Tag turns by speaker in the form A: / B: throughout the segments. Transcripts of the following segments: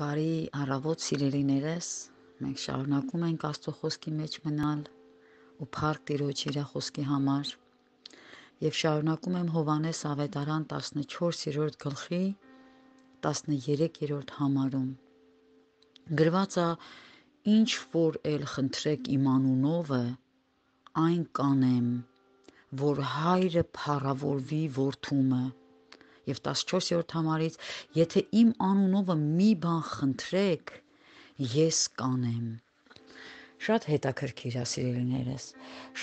A: Բարի առավոտ սիրելիներս, մենք շարունակում ենք Աստծո խոսքի մեջ մնալ ու Փառք Տիրոջ հերախոսքի համար։ Եվ շարունակում եմ Հովանես Ավետարան 14-րդ գլխի 13-րդ համարում։ Գրված է. «Ինչ որ էլ խնդրեք իմ անունովը, այն կանեմ, որ հայրը փառավորվի որդումը» եւ 14-րդ համարից եթե իմ անունովը մի բան խնդրեք ես կանեմ շատ հետաքրքիր է սիրելիներս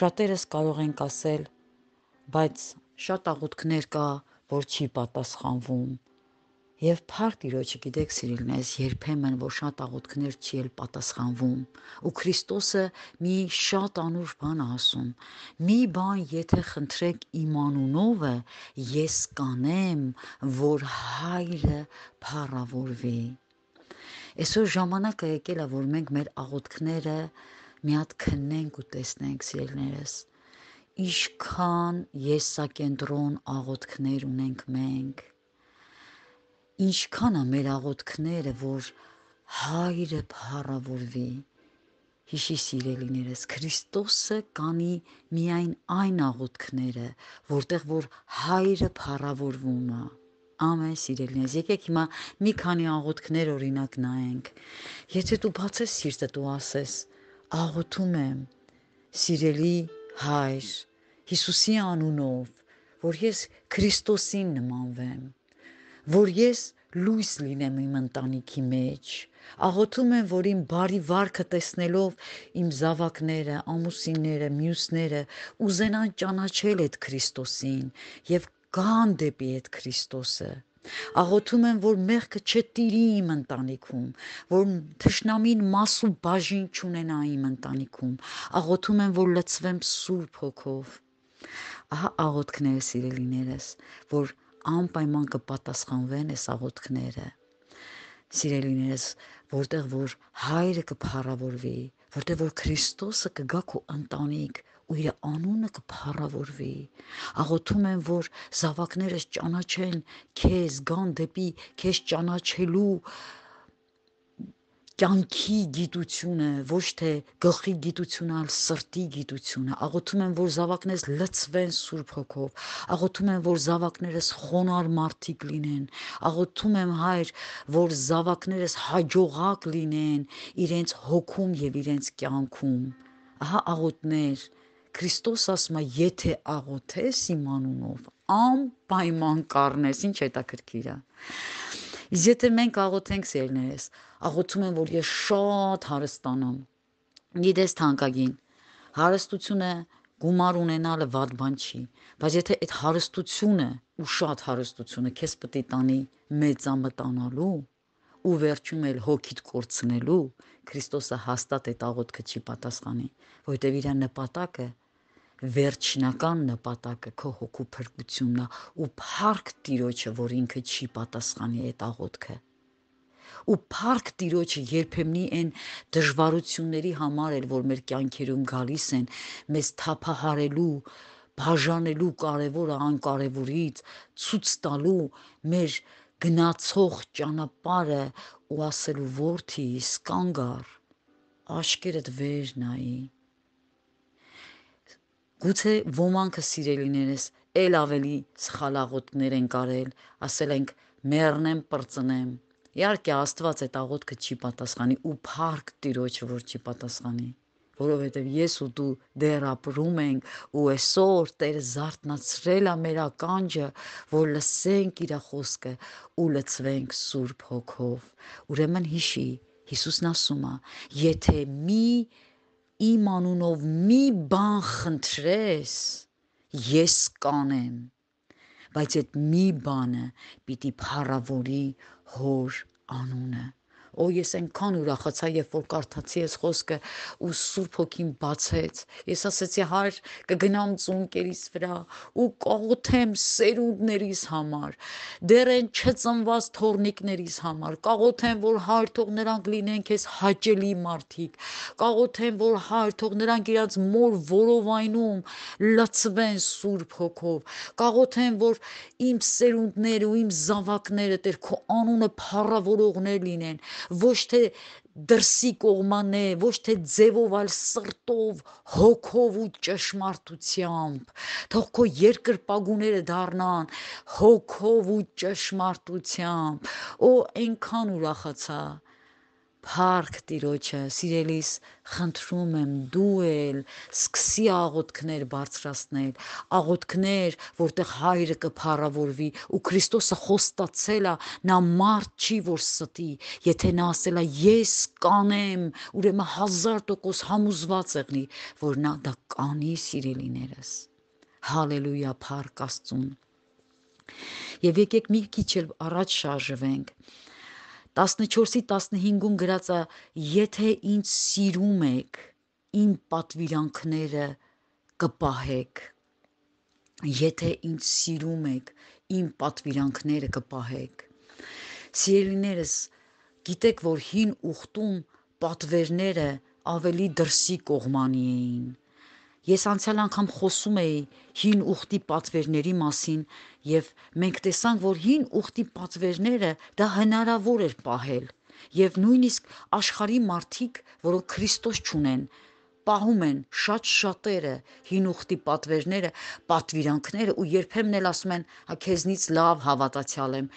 A: շատերս կարող ենք ասել բայց շատ աղոթքներ կա որ չի պատասխանվում Եվ փարտ Տիրոջը գիտեք սիրելնես երբեմն որ շատ աղոթքներ չի էլ պատասխանվում ու Քրիստոսը մի շատ անուր բան ասում մի բան եթե խնդրեք իմ անունովը ես կանեմ որ հայրը փառավորվի Այսօր ժամանակը եկել է որ մենք մեր աղոթքները մի հատ քննենք ու տեսնենք սիրելներս Ինչքան եսակենտրոն աղոթքներ ունենք մենք ինչքան է մեր աղոթքները, որ հայրը փառավորվի։ Հիշի սիրելիներս, Քրիստոսը կանի միայն այն աղոթքները, որտեղ որ հայրը փառավորվում է։ Ամեն սիրելիներս, եկեք հիմա մի քանի աղոթքներ օրինակ նայենք։ Եթե դու բացես սիրտը, դու ասես. աղոթում եմ սիրելի հայր Հիսուսի անունով, որ ես Քրիստոսին նմանվեմ որ ես լույս լինեմ իմ ընտանիքի մեջ։ Աղոթում եմ, որ իմ բարի վարքը տեսնելով իմ զավակները, ամուսինները, մյուսները ուզենան ճանաչել այդ Քրիստոսին եւ գան դեպի այդ Քրիստոսը։ Աղոթում եմ, որ մեղքը չտիրի իմ ընտանիքում, որ թշնամին մասու բաժին չունենա իմ ընտանիքում։ Աղոթում եմ, որ լծվեմ Սուրբ Հոգով։ Ահա աղոթքները սիրելիներս, որ անպայման կպատասխանվեն այս աղոթքները։ Սիրելիներս, որտեղ որ հայրը կփառավորվի, որտեղ որ Քրիստոսը կգա քո ընտանիք ու իր անունը կփառավորվի։ Աղոթում եմ, որ զավակներս ճանաչեն քեզ, գան դեպի քեզ ճանաչելու կյանքի գիտությունը, ոչ թե գլխի գիտությունը, այլ սրտի գիտությունը։ Աղոթում եմ, որ զավակներս լցվեն Սուրբ Հոգով։ Աղոթում եմ, որ զավակներս խոնար մարդիկ լինեն։ Աղոթում եմ, Հայր, որ զավակներս հաջողակ լինեն իրենց հոգում եւ իրենց կյանքում։ Ահա աղոթներ։ Քրիստոս ասում է, եթե աղոթես իմ անունով, անպայման կառնես։ Ինչ հետաքրքիր է։ դա Իսկ եթե մենք աղոթենք սերներես, աղոթում եմ, որ ես շատ հարստանամ։ Գիտես թանկագին, հարստությունը գումար ունենալը վատ բան չի, բայց եթե այդ հարստությունը ու շատ հարստությունը քեզ պետք է տանի մեծամտանալու ու վերջում էլ հոգիդ կորցնելու, Քրիստոսը հաստատ այդ աղոթքը չի պատասխանի, որովհետև իր նպատակը վերջնական նպատակը քո հոգու փրկությունն է ու փառք Տիրոջը, որ ինքը չի պատասխանի այդ աղոթքը։ Ու փառք Տիրոջը երբեմնի այն դժվարությունների համար էլ, որ մեր կյանքերում գալիս են, մեզ թափահարելու, բաժանելու կարևորը անկարևորից, ցույց տալու մեր գնացող ճանապարհը ու ասելու որդի սկանգար աշկերտ վեր նայի Գուցե ոմանքը սիրելիներս էլ ավելի սխալաղոտներ են կարել, ասել ենք մեռնեմ պրծնեմ։ Իհարկե Աստված այդ աղոտքը չի պատասխանի ու փառք Տիրոջ որ չի պատասխանի, որովհետև ես ու դու դեռ ապրում ենք ու այսօր Տերը զարթնացրել է մեր ականջը, որ լսենք իր խոսքը ու լցվենք Սուրբ Հոգով։ Ուրեմն հիշի, Հիսուսն ասում է, եթե մի իմ անունով մի բան խնդրես, ես կանեմ։ Բայց այդ մի բանը պիտի փառավորի հոր անունը։ Օ ես այնքան ուրախացա, երբ որ կարդացի այս խոսքը ու Սուրբ Հոգին բացեց։ Ես ասացի հայր, կգնամ ծունկերիս վրա ու կաղոթեմ սերունդներիս համար, դերեն չծնված թորնիկներիս համար, կաղոթեմ, որ հայր թող նրանք լինեն քեզ հաճելի մարդիկ, կաղոթեմ, որ հայր թող նրանք իրաց մոր որովայնում լցվեն Սուրբ Հոգով, կաղոթեմ, որ իմ սերունդները ու իմ զավակները Տեր քո անունը փառավորողներ լինեն, ոչ թե դրսի կողման է, ոչ թե ձևով, այլ սրտով, հոգով ու ճշմարտությամբ։ Թող քո երկրպագուները դառնան հոգով ու ճշմարտությամբ։ Օ, այնքան ուրախացա։ Փառք Տիրոջը, սիրելիս, խնդրում եմ դու էլ սկսի աղոթքներ բարձրացնել, աղոթքներ, որտեղ հայրը կփառավորվի ու Քրիստոսը խոստացել է, նա մարդ չի, որ ստի, եթե նա ասել է ես կանեմ, ուրեմն 1000% համոզված եղնի, որ նա դա կանի սիրելիներս։ Հալելույա, փառք Աստծուն։ Եվ եկեք մի քիչ էլ առաջ շարժվենք 14-ի 15-ում գրածա եթե ինձ սիրում եք իմ պատվիրանքները կպահեք եթե ինձ սիրում եք իմ պատվիրանքները կպահեք սիրելիներս գիտեք որ հին ուխտում պատվերները ավելի դրսի կողմանի էին Ես անցյալ անգամ խոսում էի հին ուխտի պատվերների մասին եւ մենք տեսանք, որ հին ուխտի պատվերները դա հնարավոր էր պահել եւ նույնիսկ աշխարհի մարդիկ, որոնք Քրիստոս չունեն, պահում են շատ շատերը հին ուխտի պատվերները, պատվիրանքները ու երբեմն էլ ասում են, հա քեզնից լավ հավատացյալ եմ,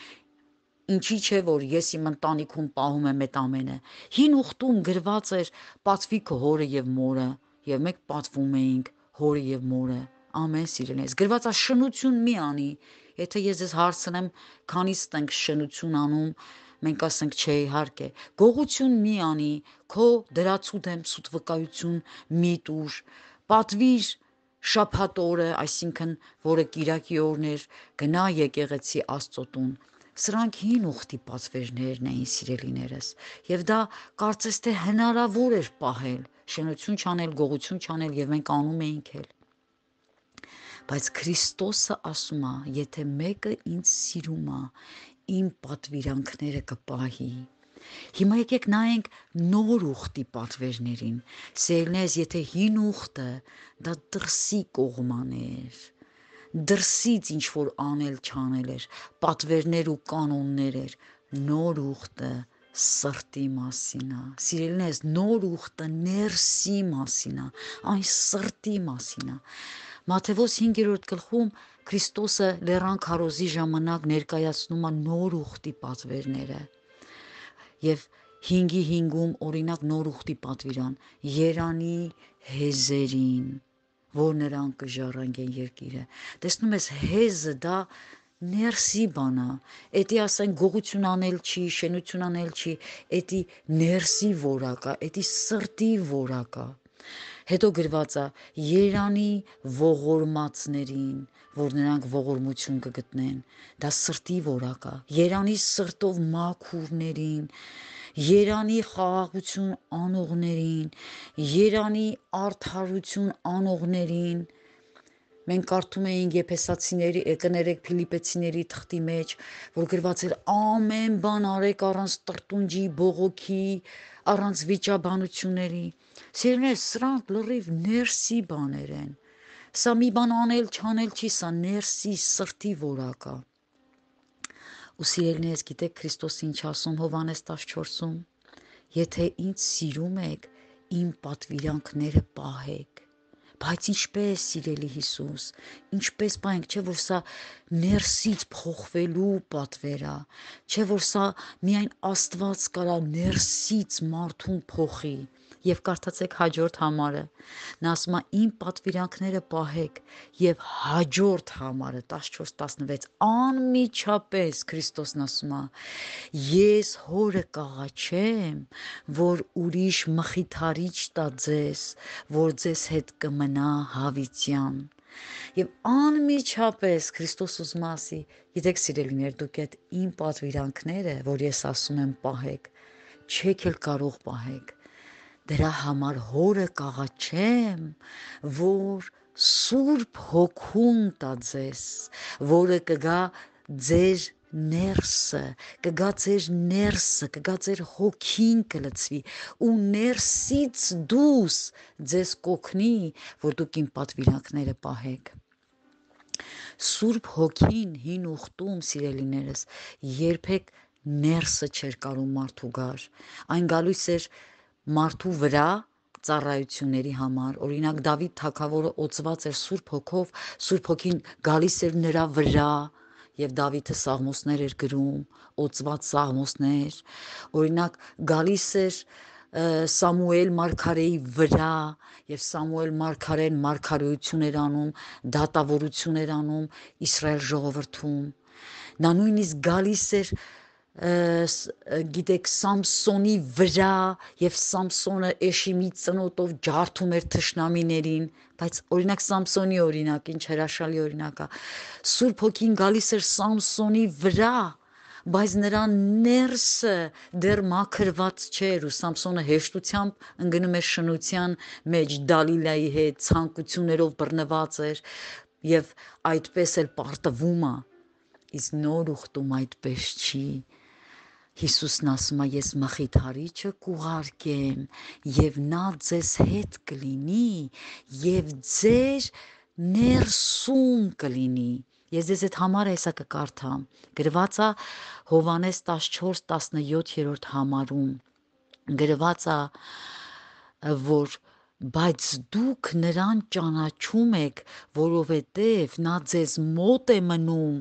A: Ինչի չէ որ ես իմ ընտանիքում պահում եմ այդ ամենը։ Հին ուխտում գրված էր պատվի քո հորը եւ մորը, եւ մենք պատվում էինք հորը եւ մորը ամեն սիրելիս գրվածաշնություն մի անի եթե ես ես հարցնեմ քանից տենք շնություն անում մենք ասենք չէ իհարկե գողություն մի անի քո դրացու դեմ սուտվկայություն մի տուր պատվիր շափատորը այսինքն որը Կիրակի օրն էր գնա եկեղեցի աստծո տուն Սրանք հին ուխտի պատվերներն էին սիրելիներս, եւ դա կարծես թե հնարավոր էր պահել, շնություն չանել, գողություն չանել եւ մենք անում էինք էլ։ Բայց Քրիստոսը ասում է, եթե մեկը ինձ սիրում է, իմ պատվիրանքները կպահի։ Հիմա եկեք նայենք նոր ուխտի պատվերներին։ Սերնես, եթե հին ուխտը դա դրսի կողման էր, դրսից ինչ որ անել չանել էր, պատվերներ ու կանոններ էր, նոր ուխտը սրտի մասին է։ Սիրելիներս, նոր ուխտը ներսի մասին է, այն սրտի մասին է։ Մատթեոս 5-րդ գլխում Քրիստոսը լեռան քարոզի ժամանակ ներկայացնում է նոր ուխտի պատվերները։ Եվ 5-ի 5-ում օրինակ նոր ուխտի պատվիրան Երանի Հեզերին որ նրանք կժառանգեն երկիրը։ Տեսնում ես, հեզը դա ներսի բանա։ Էդի ասեն գողություն անել չի, շենություն անել չի, էդի ներսի որակա, էդի սրտի որակա։ Հետո գրված է Երանի ողորմածներին, որ նրանք ողորմություն կգտնեն։ Դա սրտի որակա։ Երանի սրտով մաքուրներին, Երանի խաղաղություն անողներին, Երանի արդարություն անողներին։ Մենք կարդում էինք Եփեսացիների, կներեք Ֆիլիպեցիների թղթի մեջ, որ գրված էր ամեն բան արեք առանց տրտունջի, բողոքի, առանց վիճաբանությունների։ Սիրելիներ, սրանք լրիվ ներսի բաներ են։ Սա մի բան անել, չանել չի, սա ներսի սրտի որակա։ Ու սիրելիներս, գիտեք Քրիստոսը ինչ ասում Հովանես 14-ում. Եթե ինձ սիրում եք, իմ պատվիրանքները պահեք։ Բայց ինչպես, սիրելի Հիսուս, ինչպես պահենք, չէ որ սա ներսից փոխվելու պատվերա, չէ որ սա միայն Աստված կարա ներսից մարդուն փոխի եւ կարդացեք հաջորդ համարը։ Նա ասում է իմ պատվիրանքները պահեք եւ հաջորդ համարը 14-16 անմիջապես Քրիստոսն ասում է. Ես հորը կաղաչեմ, որ ուրիշ մխիթարիչ տա ձեզ, որ ձեզ հետ կմնա հավիտյան։ Եվ անմիջապես Քրիստոս ուզում ասի, գիտեք սիրելիներ, դուք այդ իմ պատվիրանքները, որ ես ասում եմ, պահեք, չեք էլ կարող պահեք դրա համար հորը կաղաչեմ, որ Սուրբ հոգուն տա ձեզ, որը կգա ձեր ներսը, կգա ձեր ներսը, կգա ձեր հոգին կլցվի ու ներսից դուս ձեզ կոգնի, որ դուք իմ պատվիրանքները պահեք։ Սուրբ հոգին հին ուխտում սիրելիներս երբեք ներսը չէր կարող մարդու գար։ Այն գալիս էր մարդու վրա ծառայությունների համար օրինակ Դավիթ թագավորը օծված էր Սուրբ Հոգով Սուրբ Հոգին գալիս էր նրա վրա եւ Դավիթը սաղմոսներ էր գրում օծված սաղմոսներ օրինակ գալիս էր Սամուել Մարգարեի վրա եւ Սամուել Մարգարեն մարգարեություն էր անում դատավորություն էր անում Իսրայել ժողովրդում նա նույնիսկ գալիս էր գիտեք Սամսոնի վրա եւ Սամսոնը էշի մի ծնոտով ջարդում էր թշնամիներին, բայց օրինակ Սամսոնի օրինակ ինչ հրաշալի օրինակ է։ Սուրբ Հոգին գալիս էր Սամսոնի վրա, բայց նրա ներսը դեռ մաքրված չէր ու Սամսոնը հեշտությամբ ընկնում էր շնության մեջ Դալիլայի հետ ցանկություններով բռնված էր եւ այդպես էլ պարտվում է իսկ նոր ուխտում այդպես չի Հիսուսն ասում է ես մխիթարիչը կուղարկեմ եւ նա ձեզ հետ կլինի եւ ձեր ներսում կլինի ես ձեզ այդ համարը հեսա կկարդամ գրված է Հովանես 14:17-րդ համարում գրված է որ բայց դուք նրան ճանաչում եք որովհետեւ նա ձեզ մոտ է մնում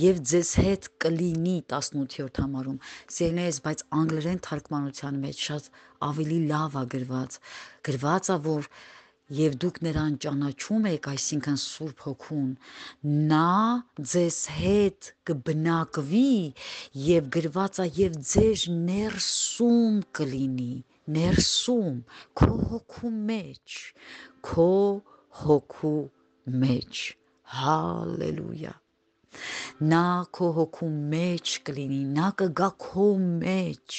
A: եւ ձեզ հետ կլինի 18-րդ համարում։ Սիրելիներս, բայց անգլերեն թարգմանության մեջ շատ ավելի լավ է գրված։ Գրվածա, որ եւ դուք նրան ճանաչում եք, այսինքն Սուրբ Հոգուն, նա ձեզ հետ կբնակվի եւ գրվածա եւ ձեր ներսում կլինի, ներսում, քո հոգու մեջ, քո հոգու մեջ։ Հալելույա։ Նա քո հոգու մեջ կլինի, նա կգա քո մեջ։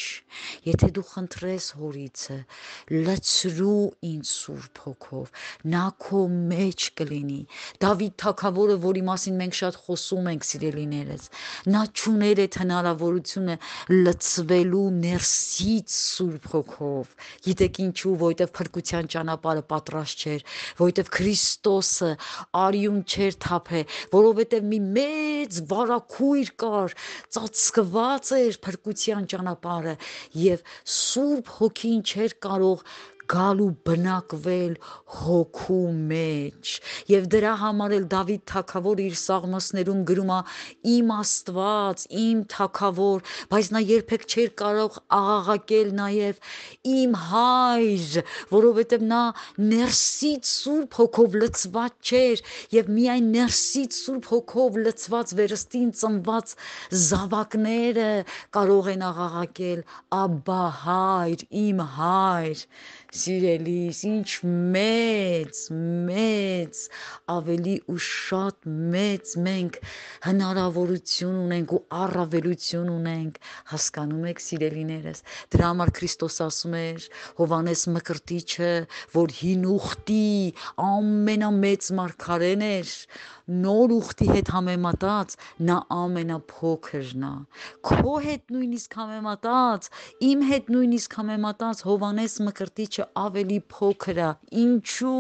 A: Եթե դու խնդրես հորիցը, լցրու ինձ Սուրբ Հոգով, նա քո մեջ կլինի։ Դավիթ թագավորը, որի մասին մենք շատ խոսում ենք, սիրելիներս, նա ճուներ այդ հնարավորությունը լցվելու ներսից Սուրբ Հոգով։ Գիտեք ինչու, որովհետև փրկության ճանապարհը պատրաստ չէր, որովհետև Քրիստոսը արյուն չէր թափել, որովհետև մի մեծ մեծ վարակույր կար, ծածկված էր փրկության ճանապարհը եւ Սուրբ Հոգին չէր կարող գալ ու բնակվել հոգու մեջ։ Եվ դրա համար էլ Դավիթ թագավոր իր սաղմոսներում գրում է. «Իմ Աստված, իմ թագավոր», բայց նա երբեք չէր կարող աղաղակել նաև «Իմ հայր», որովհետև նա ներսից Սուրբ Հոգով լցված չէր եւ միայն ներսից Սուրբ Հոգով լցված վերստին ծնված զավակները կարող են աղաղակել «Աբա հայր, իմ հայր» սիրելիս, ինչ մեծ, մեծ, ավելի ու շատ մեծ մենք հնարավորություն ունենք ու առավելություն ունենք, հասկանում եք սիրելիներս։ Դրա համար Քրիստոս ասում էր Հովանես Մկրտիչը, որ հին ուխտի ամենամեծ մարգարեն էր, նոր ուխտի հետ համեմատած նա ամենափոքրն է քո հետ նույնիսկ համեմատած իմ հետ նույնիսկ համեմատած Հովանես Մկրտիչը ավելի փոքր է ինչու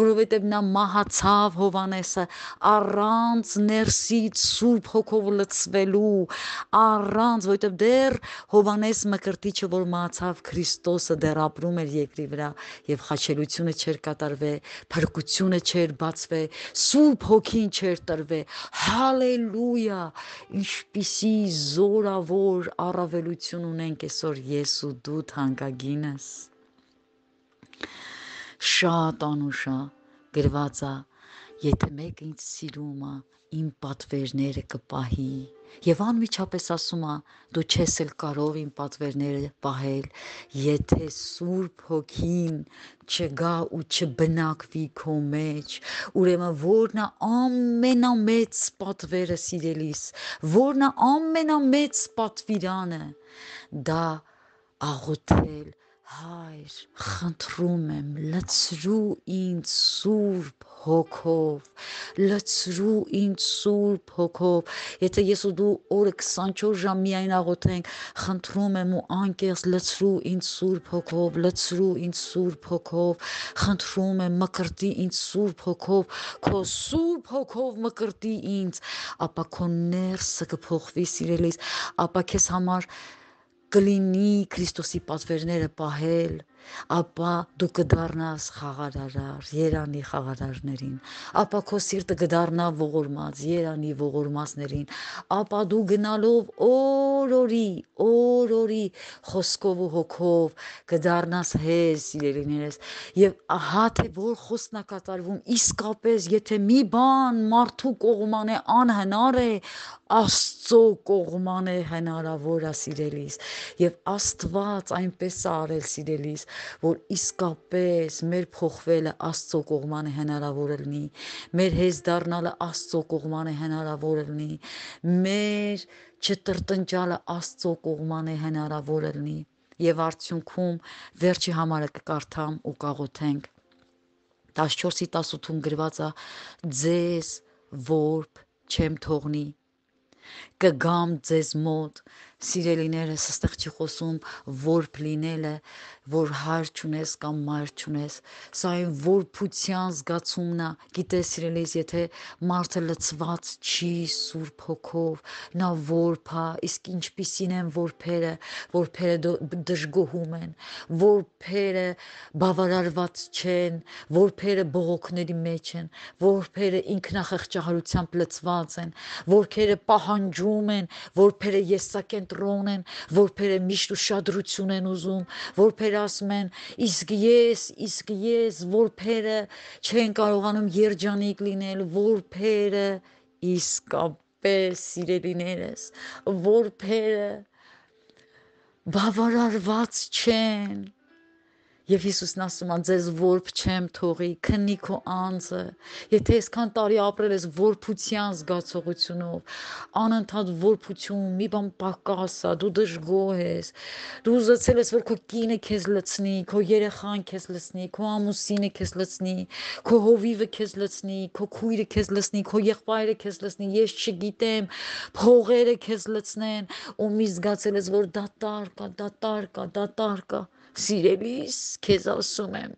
A: որովհետև նա մահացավ Հովանեսը առանց ներսից Սուրբ Հոգով լցվելու առանց որովհետև դեռ Հովանես Մկրտիչը որ մահացավ Քրիստոսը դեռ ապրում էր երկրի վրա եւ խաչելությունը չէր կատարվել փրկությունը չէր բացվել Սուրբ Հոգի ոչինչ էր տրվե։ Հալելույա, ինչպիսի զորավոր առավելություն ունենք այսօր ես ու դու թանկագինս։ Շատ անուշա գրվածա, եթե մեկ ինձ սիրում է, իմ պատվերները կպահի Եվ անմիջապես ասում է. դու չես էլ կարող իմ պատվերները պահել, եթե Սուրբ Հոգին չգա ու չբնակվի քո մեջ։ Ուրեմն ո՞րն է ամենամեծ պատվերը սիրելիս, ո՞րն է ամենամեծ պատվիրանը։ Դա աղոթել, Հայր, խնդրում եմ, լցրու ինձ Սուրբ Հոգով, լցրու ինձ Սուրբ Հոգով։ Եթե ես ու դու օրը 24 ժամ միայն աղոթենք, խնդրում եմ ու անկեղծ լցրու ինձ Սուրբ Հոգով, լցրու ինձ Սուրբ Հոգով, խնդրում եմ մկրտի ինձ Սուրբ Հոգով, քո Սուրբ Հոգով մկրտի ինձ, ապա քո ներսը կփոխվի սիրելիս, ապա քեզ համար կլինի Քրիստոսի պատվերները պահել, ապա դու կդառնաս խաղարարար, Երանի խաղարարներին, ապա քո սիրտը կդառնա ողորմած, Երանի ողորմածներին, ապա դու գնալով օր-օրի, օր-օրի խոսքով ու հոգով կդառնաս հեզ սիրելիներս, եւ ահա թե որ խոսքն է կատարվում իսկապես, եթե մի բան մարդու կողմանե անհնար է, Աստծո կողման է հնարավոր է սիրելիս եւ Աստված այնպես է արել սիրելիս որ իսկապես մեր փոխվելը Աստծո կողման է հնարավոր լինի մեր հեզ դառնալը Աստծո կողման է հնարավոր լինի մեր չտրտնջալը Աստծո կողման է հնարավոր լինի եւ արդյունքում վերջի համարը կկարդամ ու կաղոթենք 14-ի 18-ում գրված է ձեզ որբ չեմ թողնի կգամ ձեզ մոտ, սիրելիներս, այստեղ չի խոսում որբ լինելը, որ հայր չունես կամ մայր չունես, սա այն որբության զգացումն է։ Գիտես, իրենից, եթե մարդը լծված չի Սուրբ Հոգով, նա որբ է, իսկ ինչպիսին են որբերը, որբերը դժգոհում են, որբերը բավարարված չեն, որբերը բողոքների մեջ են, որբերը ինքնախղճահարությամբ լծված են, որբերը պահանջում են, որբերը եսակենտրոն են, որբերը միշտ ուշադրություն են ուզում, որբերը ասում են իսկ ես իսկ ես որբերը չեն կարողանում երջանիկ լինել որբերը իսկապես սիրելիներս որբերը բավարարված չեն Եվ Հիսուսն ասում է, ձեզ որբ չեմ թողի, քնի քո անձը։ Եթե այսքան տարի ապրել ես որբության զգացողությունով, անընդհատ որբություն, մի բան պակաս է, դու դժգոհ ես։ Դու ուզեցել ես, որ քո կինը քեզ լցնի, քո երեխան քեզ լցնի, քո ամուսինը քեզ լցնի, քո հովիվը քեզ լցնի, քո քույրը քեզ լցնի, քո եղբայրը քեզ լցնի, ես չգիտեմ, փողերը քեզ լցնեն, ու մի զգացել ես, որ դա տարկա, դա տարկա, դա տարկա, դա տարկա Սիրելիս, քեզ ասում եմ,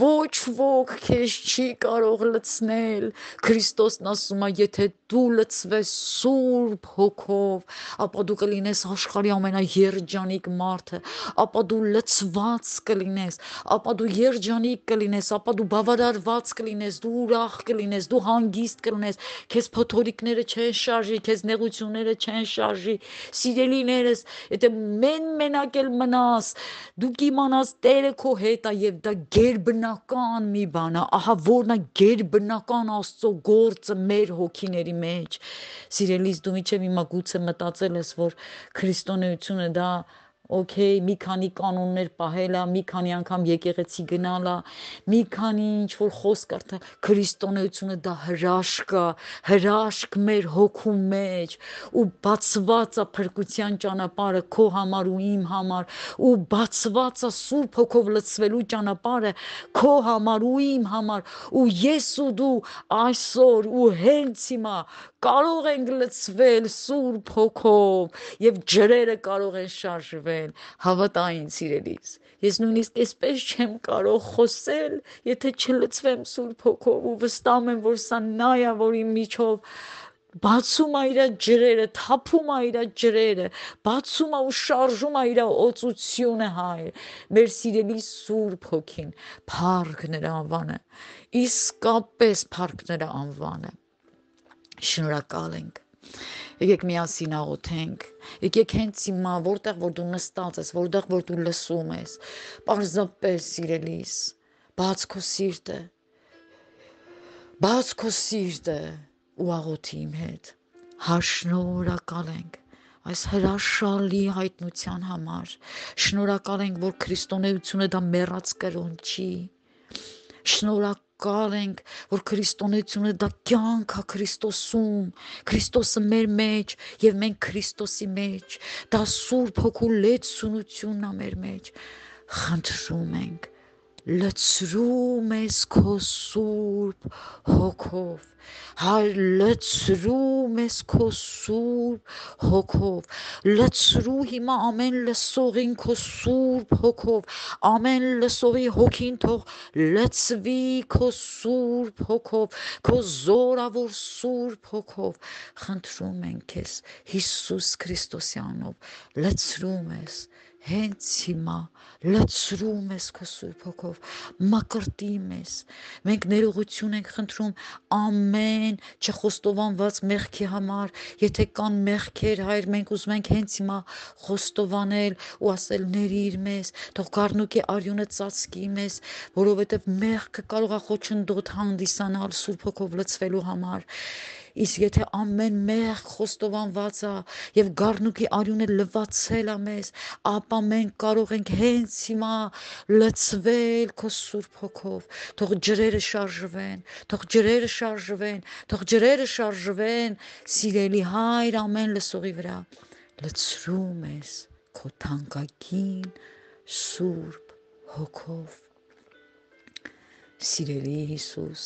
A: ոչ ոք քեզ չի կարող լցնել։ Քրիստոսն ասում է, եթե դու լցվես Սուրբ Հոգով, ապա դու կլինես աշխարհի ամենաերջանիկ մարդը, ապա դու լցված կլինես, ապա դու երջանիկ կլինես, ապա դու բավարարված կլինես, դու ուրախ կլինես, դու հանգիստ կլինես, քեզ փոթորիկները չեն շարժի, քեզ նեղությունները չեն շարժի։ Սիրելիներս, եթե մեն մենակ էլ մնաս, դու կի իմանաս Տերը քո հետ է եւ դա ģերբնական մի բան է։ Ահա որն է ģերբնական Աստծո գործը մեր հոգիների մեջ։ Սիրելիս, դու իջե հիմա գուցե մտածել ես, որ քրիստոնեությունը դա օքեյ, մի քանի կանոններ պահելա, մի քանի անգամ եկեղեցի գնալա, մի քանի ինչ որ խոսք արդա քրիստոնեությունը դա հրաշք է, հրաշք մեր հոգու մեջ ու բացված է փրկության ճանապարհը քո համար ու իմ համար ու բացված է Սուրբ Հոգով լցվելու ճանապարհը քո համար ու իմ համար ու ես ու դու այսօր ու հենց հիմա կարող ենք լցվել Սուրբ Հոգով եւ ջրերը կարող են շարժվել լինել, հավատա ինձ, սիրելիս։ Ես նույնիսկ այսպես չեմ կարող խոսել, եթե չլծվեմ Սուրբ Հոգով ու վստահում եմ, որ սա նա է, որի միջով բացում է իր ջրերը, թափում է իր ջրերը, բացում է ու շարժում է իր օծությունը հայր։ Մեր սիրելի Սուրբ Հոգին, փառք նրա անվանը։ Իսկապես փառք նրա անվանը։ Շնորհակալ ենք։ Եկեք միասին աղոթենք։ Եկեք հենց հիմա, որտեղ որ դու նստած ես, որտեղ որ դու լսում ես, parzapes սիրելիս, բաց քո սիրտը։ Բաց քո սիրտը ու աղոթի իմ հետ։ Հաշնորհակալ ենք այս հրաշալի հայտնության համար։ Շնորհակալ ենք, որ քրիստոնեությունը դա մեռած կրոն չի։ Շնորհակալ հանկար ենք, որ քրիստոնեությունը դա կյանք է Քրիստոսում, Քրիստոսը մեր մեջ եւ մենք Քրիստոսի մեջ, դա Սուրբ Հոգու լեցունությունն է մեր մեջ։ Խնդրում ենք լցրում ես քո սուրբ հոգով հայր լցրում ես քո սուրբ հոգով լցրու հիմա ամեն լսողին քո սուրբ հոգով ամեն լսողի հոգին թող լցվի քո սուրբ հոգով քո զորավոր սուրբ հոգով խնդրում ենք քեզ Հիսուս Քրիստոսյանով լցրում ես հենց հիմա լցրում ես քո Սուրբ Հոգով, մակրտիմ ես։ Մենք ներողություն ենք խնդրում ամեն չխոստովանված մեղքի համար, եթե կան մեղքեր, Հայր, մենք ուզում ենք հենց հիմա խոստովանել ու ասել ներիր մեզ, թող կառնուկի արյունը ծածկի մեզ, որովհետև մեղքը կարող է խոչընդոտ հանդիսանալ Սուրբ Հոգով լցվելու համար։ Իսկ եթե ամեն մեղ խոստովանված է եւ Գառնուկի արյունը լվացել է մեզ, ապա մենք կարող ենք հենց հիմա լցվել քո Սուրբ Հոգով։ Թող ջրերը շարժվեն, թող ջրերը շարժվեն, թող ջրերը շարժվեն, սիրելի Հայր, ամեն լսողի վրա։ Լցրում ես քո թանկագին Սուրբ Հոգով սիրելի Հիսուս,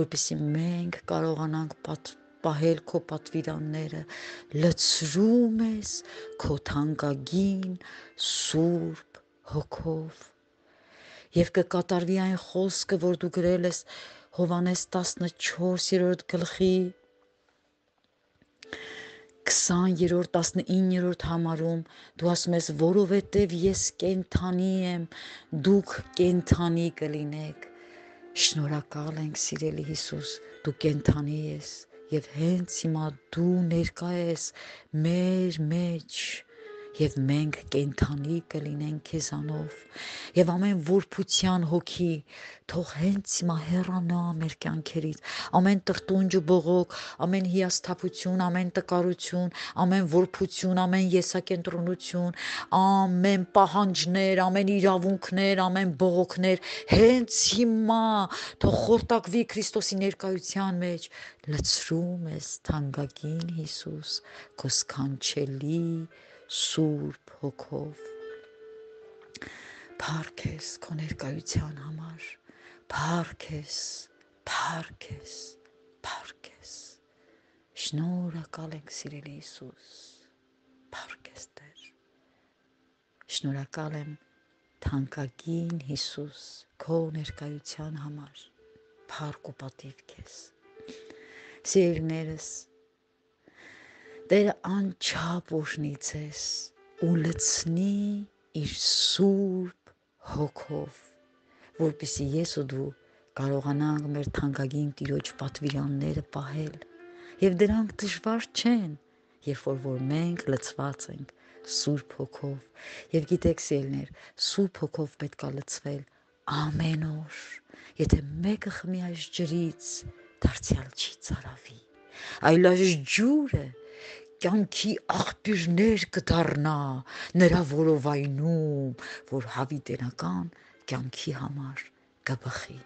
A: որպեսի մենք կարողանանք պատ պահել քո պատվիրանները, լցրում ես քո թանկագին սուրբ հոգով։ Եվ կկատարվի այն խոսքը, որ դու գրել ես Հովանես 14-րդ գլխի 20-րդ, 19-րդ համարում դու ասում ես, որովհետև ես կենթանի եմ, դուք կենթանի կլինեք։ Շնորհակալ ենք, սիրելի Հիսուս, դու կենթանի ես եւ հենց հիմա դու ներկա ես մեր մեջ եւ մենք կենթանի կլինենք քեզանով եւ ամեն ворփության հոգի թող հենց հիմա հեռանա մեր կյանքերից ամեն տրտունջ ու բողոք ամեն հիասթափություն ամեն տկարություն ամեն ворփություն ամեն եսակենտրոնություն ամեն պահանջներ ամեն իրավունքներ ամեն բողոքներ հենց հիմա թող խորտակվի Քրիստոսի ներկայության մեջ լցրում ես թանկագին Հիսուս քո սքանչելի սուրբ հոգով։ Փառք ես քո ներկայության համար։ Փառք ես, փառք ես, փառք ես։ Շնորհակալ ենք սիրելի Հիսուս։ Փառք ես Տեր։ Շնորհակալ եմ թանկագին Հիսուս քո ներկայության համար։ Փառք ու պատիվ քեզ։ Սիրելիներս, Տերը անչափ օշնի ցես ու լցնի իր սուրբ հոգով, որպիսի ես ու դու կարողանանք մեր թանկագին տիրոջ պատվիրանները պահել եւ դրանք դժվար չեն երբ որ որ մենք լցված ենք Սուրբ Հոգով եւ գիտեք սիրելներ Սուրբ Հոգով պետքա լցվել ամեն օր եթե մեկը խմի այս ջրից դարձյալ չի ցարավի այլ այս ջուրը կյանքի աղբյուրներ կդառնա նրա որովայնում, որ հավիտենական կյանքի համար կբխի։